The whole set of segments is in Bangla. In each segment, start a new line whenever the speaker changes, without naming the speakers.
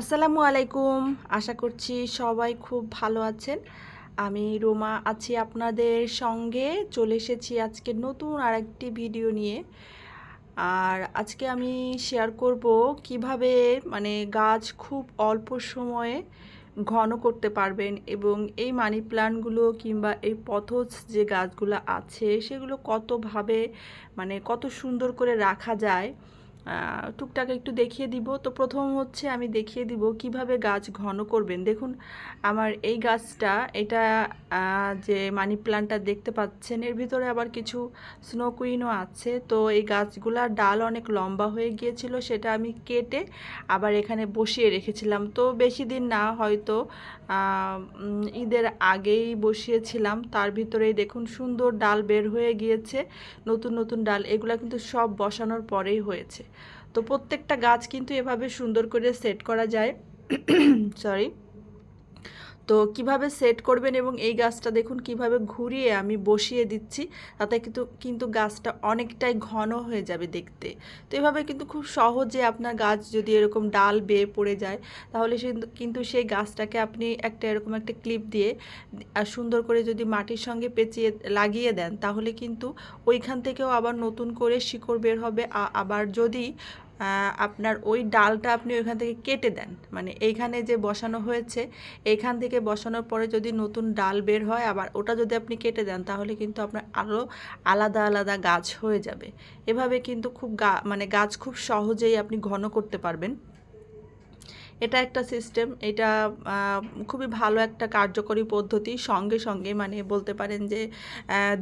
আসসালামু আলাইকুম আশা করছি সবাই খুব ভালো আছেন আমি রোমা আছি আপনাদের সঙ্গে চলে এসেছি আজকে নতুন আরেকটি ভিডিও নিয়ে আর আজকে আমি শেয়ার করব কিভাবে মানে গাছ খুব অল্প সময়ে ঘন করতে পারবেন এবং এই মানি প্ল্যান্টগুলো কিংবা এই পথজ যে গাছগুলো আছে সেগুলো কতভাবে মানে কত সুন্দর করে রাখা যায় টুকটাক একটু দেখিয়ে দিব তো প্রথম হচ্ছে আমি দেখিয়ে দিব কিভাবে গাছ ঘন করবেন দেখুন আমার এই গাছটা এটা যে মানি প্লান্টটা দেখতে পাচ্ছেন এর ভিতরে আবার কিছু স্নো কুইনও আছে তো এই গাছগুলার ডাল অনেক লম্বা হয়ে গিয়েছিল সেটা আমি কেটে আবার এখানে বসিয়ে রেখেছিলাম তো বেশি দিন না হয়তো ঈদের আগেই বসিয়েছিলাম তার ভিতরেই দেখুন সুন্দর ডাল বের হয়ে গিয়েছে নতুন নতুন ডাল এগুলা কিন্তু সব বসানোর পরেই হয়েছে তো প্রত্যেকটা গাছ কিন্তু এভাবে সুন্দর করে সেট করা যায় সরি তো কিভাবে সেট করবেন এবং এই গাছটা দেখুন কিভাবে ঘুরিয়ে আমি বসিয়ে দিচ্ছি তাতে কিন্তু কিন্তু গাছটা অনেকটাই ঘন হয়ে যাবে দেখতে তো এভাবে কিন্তু খুব সহজে আপনার গাছ যদি এরকম ডাল বেয়ে পড়ে যায় তাহলে সে কিন্তু সেই গাছটাকে আপনি একটা এরকম একটা ক্লিপ দিয়ে সুন্দর করে যদি মাটির সঙ্গে পেঁচিয়ে লাগিয়ে দেন তাহলে কিন্তু ওইখান থেকেও আবার নতুন করে শিকড় বের হবে আবার যদি আপনার ওই ডালটা আপনি ওইখান থেকে কেটে দেন মানে এইখানে যে বসানো হয়েছে এইখান থেকে বসানোর পরে যদি নতুন ডাল বের হয় আবার ওটা যদি আপনি কেটে দেন তাহলে কিন্তু আপনার আরও আলাদা আলাদা গাছ হয়ে যাবে এভাবে কিন্তু খুব গা মানে গাছ খুব সহজেই আপনি ঘন করতে পারবেন এটা একটা সিস্টেম এটা খুবই ভালো একটা কার্যকরী পদ্ধতি সঙ্গে সঙ্গে মানে বলতে পারেন যে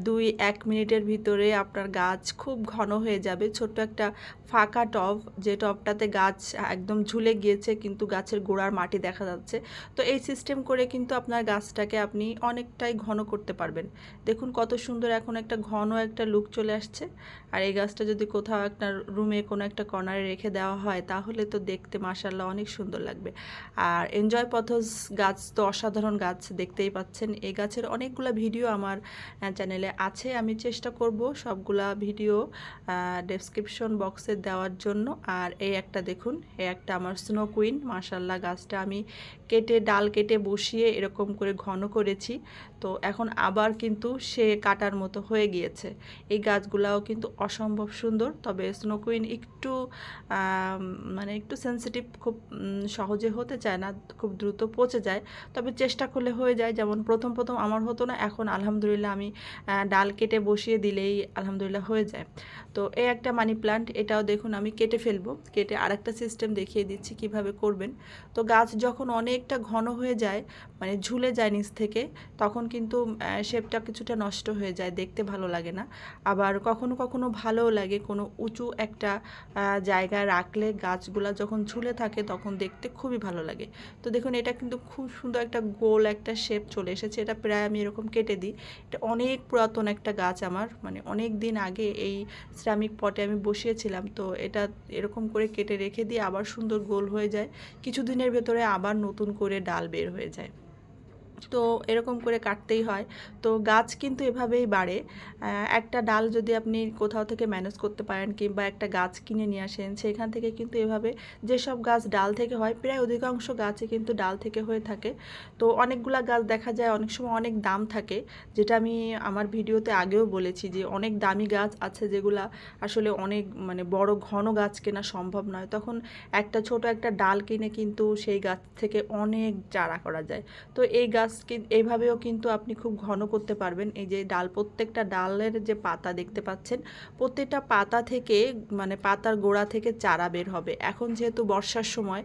দুই এক মিনিটের ভিতরে আপনার গাছ খুব ঘন হয়ে যাবে ছোট্ট একটা ফাঁকা টব যে টবটাতে গাছ একদম ঝুলে গিয়েছে কিন্তু গাছের গোড়ার মাটি দেখা যাচ্ছে তো এই সিস্টেম করে কিন্তু আপনার গাছটাকে আপনি অনেকটাই ঘন করতে পারবেন দেখুন কত সুন্দর এখন একটা ঘন একটা লুক চলে আসছে আর এই গাছটা যদি কোথাও একটা রুমে কোনো একটা কর্নারে রেখে দেওয়া হয় তাহলে তো দেখতে মাসাল্লাহ অনেক সুন্দর লাগবে আর এনজয় পথস গাছ তো অসাধারণ গাছ দেখতেই পাচ্ছেন এই গাছের অনেকগুলো ভিডিও আমার চ্যানেলে আছে আমি চেষ্টা করব সবগুলা ভিডিও ডেসক্রিপশন বক্সে দেওয়ার জন্য আর এই একটা দেখুন এই একটা আমার স্নো কুইন মার্শাল্লাহ গাছটা আমি কেটে ডাল কেটে বসিয়ে এরকম করে ঘন করেছি তো এখন আবার কিন্তু সে কাটার মতো হয়ে গিয়েছে এই গাছগুলাও কিন্তু অসম্ভব সুন্দর তবে স্নো কুইন একটু মানে একটু সেন্সিটিভ খুব সহজে হতে চায় না খুব দ্রুত পচে যায় তবে চেষ্টা করলে হয়ে যায় যেমন প্রথম প্রথম আমার হতো না এখন আলহামদুলিল্লাহ আমি ডাল কেটে বসিয়ে দিলেই আলহামদুলিল্লাহ হয়ে যায় তো এই একটা মানি প্লান্ট এটাও দেখুন আমি কেটে ফেলবো কেটে আরেকটা সিস্টেম দেখিয়ে দিচ্ছি কিভাবে করবেন তো গাছ যখন অনেকটা ঘন হয়ে যায় মানে ঝুলে যায় নিচ থেকে তখন কিন্তু শেপটা কিছুটা নষ্ট হয়ে যায় দেখতে ভালো লাগে না আবার কখনো কখনো ভালোও লাগে কোনো উঁচু একটা জায়গায় রাখলে গাছগুলা যখন ঝুলে থাকে তখন দেখতে খুবই ভালো লাগে তো দেখুন এটা কিন্তু খুব সুন্দর একটা গোল একটা শেপ চলে এসেছে এটা প্রায় আমি এরকম কেটে দিই এটা অনেক পুরাতন একটা গাছ আমার মানে অনেক দিন আগে এই সিরামিক পটে আমি বসিয়েছিলাম তো এটা এরকম করে কেটে রেখে দিয়ে আবার সুন্দর গোল হয়ে যায় কিছুদিনের ভেতরে আবার নতুন করে ডাল বের হয়ে যায় তো এরকম করে কাটতেই হয় তো গাছ কিন্তু এভাবেই বাড়ে একটা ডাল যদি আপনি কোথাও থেকে ম্যানেজ করতে পারেন কিংবা একটা গাছ কিনে নিয়ে আসেন সেখান থেকে কিন্তু এভাবে যেসব গাছ ডাল থেকে হয় প্রায় অধিকাংশ গাছে কিন্তু ডাল থেকে হয়ে থাকে তো অনেকগুলা গাছ দেখা যায় অনেক সময় অনেক দাম থাকে যেটা আমি আমার ভিডিওতে আগেও বলেছি যে অনেক দামি গাছ আছে যেগুলা আসলে অনেক মানে বড় ঘন গাছ কেনা সম্ভব নয় তখন একটা ছোট একটা ডাল কিনে কিন্তু সেই গাছ থেকে অনেক চারা করা যায় তো এই গাছ এইভাবেও কিন্তু আপনি খুব ঘন করতে পারবেন এই যে ডাল প্রত্যেকটা ডালের যে পাতা দেখতে পাচ্ছেন প্রত্যেকটা পাতা থেকে মানে পাতার গোড়া থেকে চারা বের হবে এখন যেহেতু বর্ষার সময়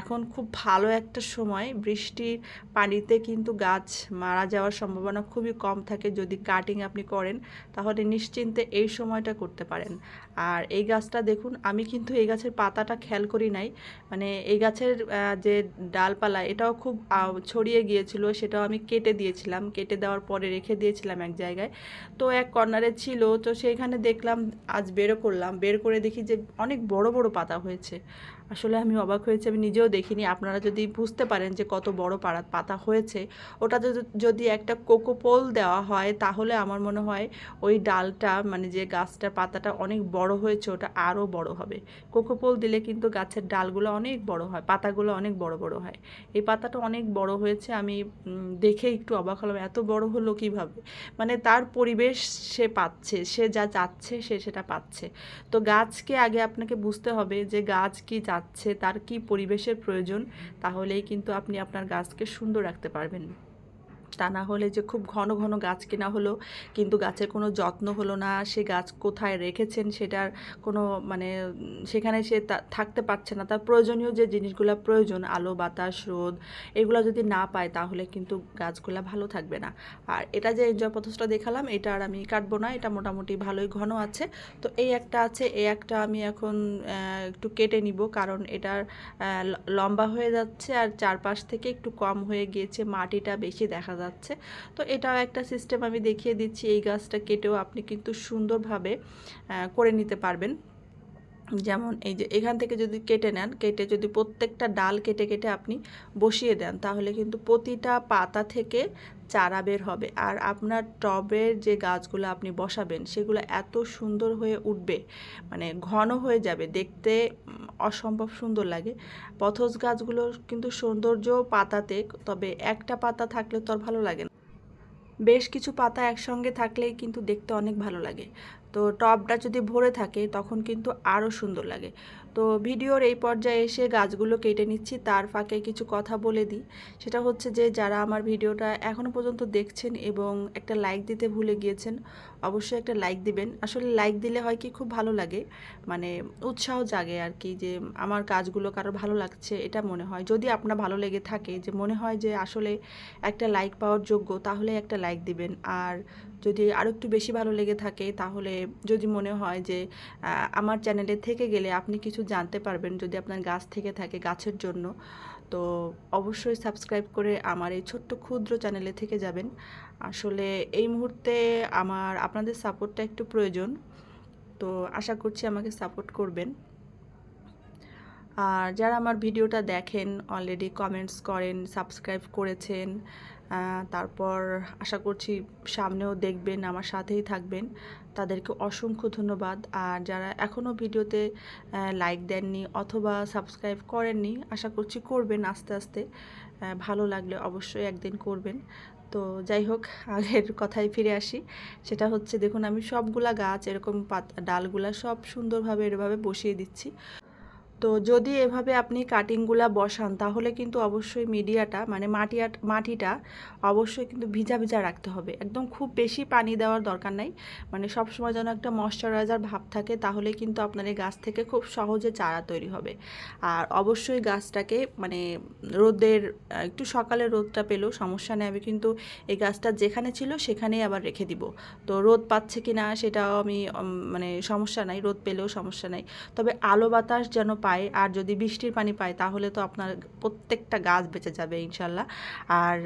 এখন খুব ভালো একটা সময় বৃষ্টির পানিতে কিন্তু গাছ মারা যাওয়ার সম্ভাবনা খুবই কম থাকে যদি কাটিং আপনি করেন তাহলে নিশ্চিন্তে এই সময়টা করতে পারেন আর এই গাছটা দেখুন আমি কিন্তু এই গাছের পাতাটা খেয়াল করি নাই মানে এই গাছের যে ডালপালা এটাও খুব ছড়িয়ে গিয়েছিল সেটাও আমি কেটে দিয়েছিলাম কেটে দেওয়ার পরে রেখে দিয়েছিলাম এক জায়গায় তো এক কর্নারে ছিল তো সেইখানে দেখলাম আজ বেরো করলাম বের করে দেখি যে অনেক বড় বড় পাতা হয়েছে আসলে আমি অবাক হয়েছি আমি নিজেও দেখিনি আপনারা যদি বুঝতে পারেন যে কত বড় পাড়া পাতা হয়েছে ওটা যদি একটা কোকোপোল দেওয়া হয় তাহলে আমার মনে হয় ওই ডালটা মানে যে গাছটার পাতাটা অনেক বড় হয়েছে ওটা আরও বড় হবে কোকোপোল দিলে কিন্তু গাছের ডালগুলো অনেক বড় হয় পাতাগুলো অনেক বড় বড় হয় এই পাতাটা অনেক বড় হয়েছে আমি দেখে একটু অবাক হলাম এত বড় হলো কিভাবে মানে তার পরিবেশ সে পাচ্ছে সে যা চাচ্ছে সে সেটা পাচ্ছে তো গাছকে আগে আপনাকে বুঝতে হবে যে গাছ কি যা চাচ্ছে তার কি পরিবেশের প্রয়োজন তাহলেই কিন্তু আপনি আপনার গাছকে সুন্দর রাখতে পারবেন তা না হলে যে খুব ঘন ঘন গাছ কেনা হলো কিন্তু গাছের কোনো যত্ন হলো না সে গাছ কোথায় রেখেছেন সেটার কোনো মানে সেখানে সে থাকতে পারছে না তার প্রয়োজনীয় যে জিনিসগুলো প্রয়োজন আলো বাতাস রোদ এগুলো যদি না পায় তাহলে কিন্তু গাছগুলা ভালো থাকবে না আর এটা যে এনজয় পথসটা দেখালাম এটা আর আমি কাটবো না এটা মোটামুটি ভালোই ঘন আছে তো এই একটা আছে এই একটা আমি এখন একটু কেটে নিব কারণ এটার লম্বা হয়ে যাচ্ছে আর চারপাশ থেকে একটু কম হয়ে গিয়েছে মাটিটা বেশি দেখা যাচ্ছে তো এটাও একটা সিস্টেম আমি দেখিয়ে দিচ্ছি এই গাছটা কেটেও আপনি কিন্তু সুন্দরভাবে করে নিতে পারবেন যেমন এই যে এখান থেকে যদি কেটে নেন কেটে যদি প্রত্যেকটা ডাল কেটে কেটে আপনি বসিয়ে দেন তাহলে কিন্তু প্রতিটা পাতা থেকে চারা বের হবে আর আপনার টবের যে গাছগুলো আপনি বসাবেন সেগুলো এত সুন্দর হয়ে উঠবে মানে ঘন হয়ে যাবে দেখতে অসম্ভব সুন্দর লাগে পথস গাছগুলোর কিন্তু সৌন্দর্য পাতাতে তবে একটা পাতা থাকলে তো আর ভালো লাগে না বেশ কিছু পাতা একসঙ্গে থাকলে কিন্তু দেখতে অনেক ভালো লাগে তো টবটা যদি ভরে থাকে তখন কিন্তু আরও সুন্দর লাগে তো ভিডিওর এই পর্যায়ে এসে গাছগুলো কেটে নিচ্ছি তার ফাঁকে কিছু কথা বলে দিই সেটা হচ্ছে যে যারা আমার ভিডিওটা এখনও পর্যন্ত দেখছেন এবং একটা লাইক দিতে ভুলে গিয়েছেন অবশ্যই একটা লাইক দিবেন আসলে লাইক দিলে হয় কি খুব ভালো লাগে মানে উৎসাহ জাগে আর কি যে আমার কাজগুলো কারো ভালো লাগছে এটা মনে হয় যদি আপনার ভালো লেগে থাকে যে মনে হয় যে আসলে একটা লাইক পাওয়ার যোগ্য তাহলে একটা লাইক দিবেন আর যদি আরও একটু বেশি ভালো লেগে থাকে তাহলে যদি মনে হয় যে আমার চ্যানেলে থেকে গেলে আপনি কিছু জানতে পারবেন যদি আপনার গাছ থেকে থাকে গাছের জন্য তো অবশ্যই সাবস্ক্রাইব করে আমার এই ছোট্ট ক্ষুদ্র চ্যানেলে থেকে যাবেন আসলে এই মুহূর্তে আমার আপনাদের সাপোর্টটা একটু প্রয়োজন তো আশা করছি আমাকে সাপোর্ট করবেন আর যারা আমার ভিডিওটা দেখেন অলরেডি কমেন্টস করেন সাবস্ক্রাইব করেছেন তারপর আশা করছি সামনেও দেখবেন আমার সাথেই থাকবেন তাদেরকে অসংখ্য ধন্যবাদ আর যারা এখনও ভিডিওতে লাইক দেননি অথবা সাবস্ক্রাইব করেননি আশা করছি করবেন আস্তে আস্তে ভালো লাগলে অবশ্যই একদিন করবেন তো যাই হোক আগের কথায় ফিরে আসি সেটা হচ্ছে দেখুন আমি সবগুলা গাছ এরকম পাত ডালগুলা সব সুন্দরভাবে এরভাবে বসিয়ে দিচ্ছি তো যদি এভাবে আপনি কাটিংগুলা বসান তাহলে কিন্তু অবশ্যই মিডিয়াটা মানে মাটি মাটিটা অবশ্যই কিন্তু ভিজা ভিজা রাখতে হবে একদম খুব বেশি পানি দেওয়ার দরকার নাই মানে সবসময় যেন একটা ময়শ্চারাইজার ভাব থাকে তাহলে কিন্তু আপনার এই গাছ থেকে খুব সহজে চারা তৈরি হবে আর অবশ্যই গাছটাকে মানে রোদের একটু সকালে রোদটা পেলেও সমস্যা নেই আমি কিন্তু এই গাছটা যেখানে ছিল সেখানেই আবার রেখে দিব তো রোদ পাচ্ছে কি না সেটাও আমি মানে সমস্যা নাই রোদ পেলেও সমস্যা নাই তবে আলো বাতাস যেন পাই আর যদি বৃষ্টির পানি পাই তাহলে তো আপনার প্রত্যেকটা গাছ বেঁচে যাবে ইনশাল্লাহ আর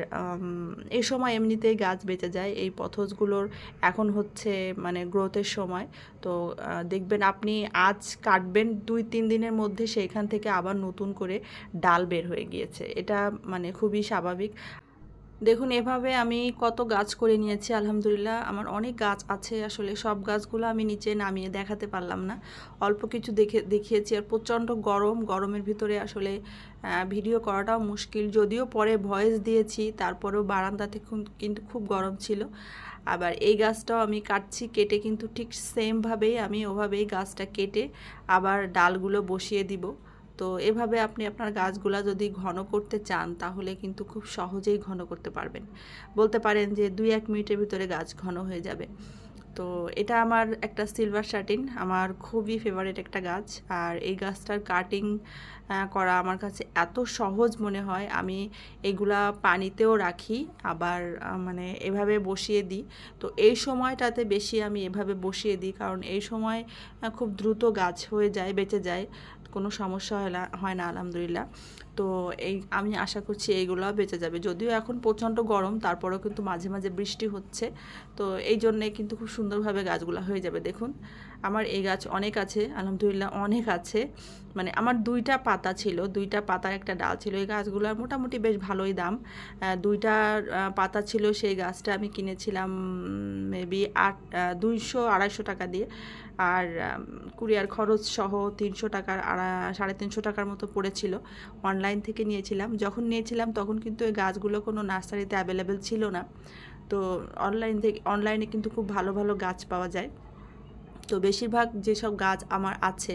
এই সময় এমনিতেই গাছ বেঁচে যায় এই পথসগুলোর এখন হচ্ছে মানে গ্রোথের সময় তো দেখবেন আপনি আজ কাটবেন দুই তিন দিনের মধ্যে সেইখান থেকে আবার নতুন করে ডাল বের হয়ে গিয়েছে এটা মানে খুবই স্বাভাবিক দেখুন এভাবে আমি কত গাছ করে নিয়েছি আলহামদুলিল্লাহ আমার অনেক গাছ আছে আসলে সব গাছগুলো আমি নিচে নামিয়ে দেখাতে পারলাম না অল্প কিছু দেখে দেখিয়েছি আর প্রচণ্ড গরম গরমের ভিতরে আসলে ভিডিও করাটাও মুশকিল যদিও পরে ভয়েস দিয়েছি তারপরেও বারান্দাতে কিন্তু খুব গরম ছিল আবার এই গাছটাও আমি কাটছি কেটে কিন্তু ঠিক সেমভাবেই আমি ওভাবেই গাছটা কেটে আবার ডালগুলো বসিয়ে দিব তো এভাবে আপনি আপনার গাছগুলা যদি ঘন করতে চান তাহলে কিন্তু খুব সহজেই ঘন করতে পারবেন বলতে পারেন যে দুই এক মিনিটের ভিতরে গাছ ঘন হয়ে যাবে তো এটা আমার একটা সিলভার শার্টিন আমার খুবই ফেভারিট একটা গাছ আর এই গাছটার কাটিং করা আমার কাছে এত সহজ মনে হয় আমি এগুলা পানিতেও রাখি আবার মানে এভাবে বসিয়ে দিই তো এই সময়টাতে বেশি আমি এভাবে বসিয়ে দিই কারণ এই সময় খুব দ্রুত গাছ হয়ে যায় বেঁচে যায় কোনো সমস্যা হয় না হয় না আলহামদুলিল্লাহ তো এই আমি আশা করছি এইগুলো বেঁচে যাবে যদিও এখন প্রচণ্ড গরম তারপরেও কিন্তু মাঝে মাঝে বৃষ্টি হচ্ছে তো এই জন্যে কিন্তু খুব সুন্দরভাবে গাছগুলো হয়ে যাবে দেখুন আমার এই গাছ অনেক আছে আলহামদুলিল্লাহ অনেক আছে মানে আমার দুইটা পাতা ছিল দুইটা পাতার একটা ডাল ছিল এই গাছগুলোর মোটামুটি বেশ ভালোই দাম দুইটা পাতা ছিল সেই গাছটা আমি কিনেছিলাম মেবি আট দুইশো আড়াইশো টাকা দিয়ে আর কুরিয়ার খরচ সহ তিনশো টাকার সাড়ে তিনশো টাকার মতো পড়েছিল অনলাইন থেকে নিয়েছিলাম যখন নিয়েছিলাম তখন কিন্তু এই গাছগুলো কোনো নার্সারিতে অ্যাভেলেবেল ছিল না তো অনলাইন থেকে অনলাইনে কিন্তু খুব ভালো ভালো গাছ পাওয়া যায় তো বেশিরভাগ যেসব গাছ আমার আছে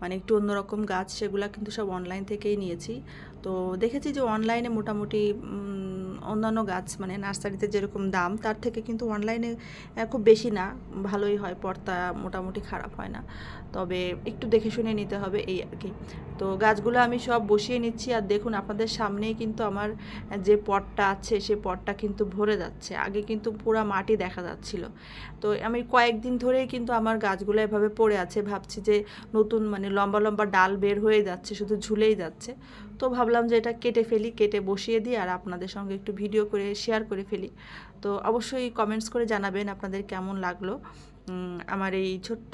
মানে একটু অন্যরকম গাছ সেগুলো কিন্তু সব অনলাইন থেকেই নিয়েছি তো দেখেছি যে অনলাইনে মোটামুটি অন্যান্য গাছ মানে নার্সারিতে যেরকম দাম তার থেকে কিন্তু অনলাইনে খুব বেশি না ভালোই হয় পর্তা মোটামুটি খারাপ হয় না তবে একটু দেখে শুনে নিতে হবে এই আর কি তো গাছগুলো আমি সব বসিয়ে নিচ্ছি আর দেখুন আপনাদের সামনেই কিন্তু আমার যে পটটা আছে সে পটটা কিন্তু ভরে যাচ্ছে আগে কিন্তু পুরো মাটি দেখা যাচ্ছিল তো আমি কয়েকদিন ধরেই কিন্তু আমার গাছগুলো এভাবে পড়ে আছে ভাবছি যে নতুন মানে লম্বা লম্বা ডাল বের হয়ে যাচ্ছে শুধু ঝুলেই যাচ্ছে তো ভাবলাম যে এটা কেটে ফেলি কেটে বসিয়ে দিই আর আপনাদের সঙ্গে একটু ভিডিও করে শেয়ার করে ফেলি তো অবশ্যই কমেন্টস করে জানাবেন আপনাদের কেমন লাগলো আমার এই ছোট্ট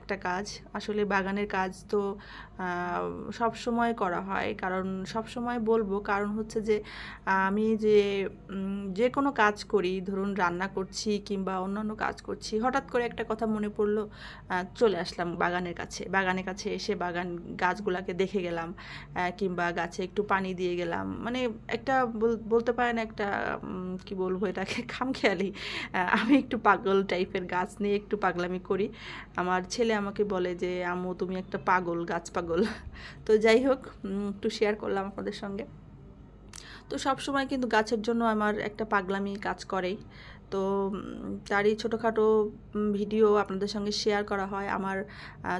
একটা কাজ আসলে বাগানের কাজ তো সব সময় করা হয় কারণ সব সময় বলবো কারণ হচ্ছে যে আমি যে যে কোনো কাজ করি ধরুন রান্না করছি কিংবা অন্যান্য কাজ করছি হঠাৎ করে একটা কথা মনে পড়লো চলে আসলাম বাগানের কাছে বাগানের কাছে এসে বাগান গাছগুলাকে দেখে গেলাম কিংবা গাছে একটু পানি দিয়ে গেলাম মানে একটা বলতে পারেন একটা কি বলবো এটাকে খামখেয়ালি আমি একটু পাগল টাইপের গাছ নিয়ে একটু পাগলামি করি আমার ছেলে আমাকে বলে যে আম্মু তুমি একটা পাগল গাছ পাগল তো যাই হোক একটু শেয়ার করলাম আপনাদের সঙ্গে তো সব সময় কিন্তু গাছের জন্য আমার একটা পাগলামি কাজ করেই তো তারই ছোটোখাটো ভিডিও আপনাদের সঙ্গে শেয়ার করা হয় আমার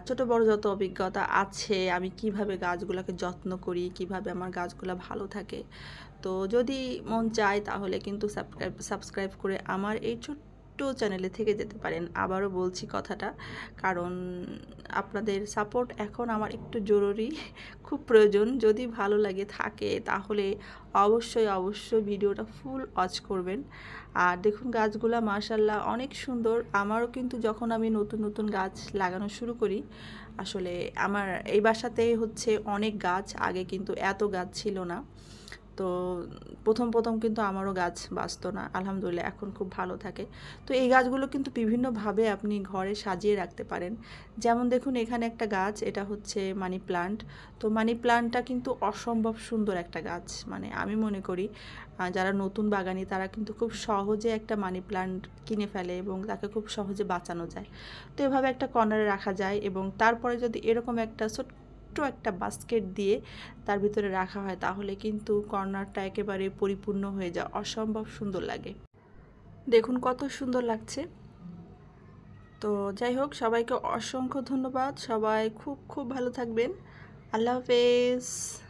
ছোট বড় যত অভিজ্ঞতা আছে আমি কিভাবে গাছগুলোকে যত্ন করি কিভাবে আমার গাছগুলো ভালো থাকে তো যদি মন চায় তাহলে কিন্তু সাবস্ক্রাইব সাবস্ক্রাইব করে আমার এই ছোট্ট একটু চ্যানেলে থেকে যেতে পারেন আবারও বলছি কথাটা কারণ আপনাদের সাপোর্ট এখন আমার একটু জরুরি খুব প্রয়োজন যদি ভালো লাগে থাকে তাহলে অবশ্যই অবশ্যই ভিডিওটা ফুল ওয়াচ করবেন আর দেখুন গাছগুলো মার্শাল্লাহ অনেক সুন্দর আমারও কিন্তু যখন আমি নতুন নতুন গাছ লাগানো শুরু করি আসলে আমার এই বাসাতে হচ্ছে অনেক গাছ আগে কিন্তু এত গাছ ছিল না তো প্রথম প্রথম কিন্তু আমারও গাছ বাঁচতো না আলহামদুলিল্লাহ এখন খুব ভালো থাকে তো এই গাছগুলো কিন্তু বিভিন্নভাবে আপনি ঘরে সাজিয়ে রাখতে পারেন যেমন দেখুন এখানে একটা গাছ এটা হচ্ছে মানি প্লান্ট তো মানি প্লান্টটা কিন্তু অসম্ভব সুন্দর একটা গাছ মানে আমি মনে করি যারা নতুন বাগানি তারা কিন্তু খুব সহজে একটা মানি প্লান্ট কিনে ফেলে এবং তাকে খুব সহজে বাঁচানো যায় তো এভাবে একটা কর্নারে রাখা যায় এবং তারপরে যদি এরকম একটা ছোট্ট ছোট্ট একটা বাস্কেট দিয়ে তার ভিতরে রাখা হয় তাহলে কিন্তু কর্নারটা একেবারে পরিপূর্ণ হয়ে যায় অসম্ভব সুন্দর লাগে দেখুন কত সুন্দর লাগছে তো যাই হোক সবাইকে অসংখ্য ধন্যবাদ সবাই খুব খুব ভালো থাকবেন আল্লাহ হাফেজ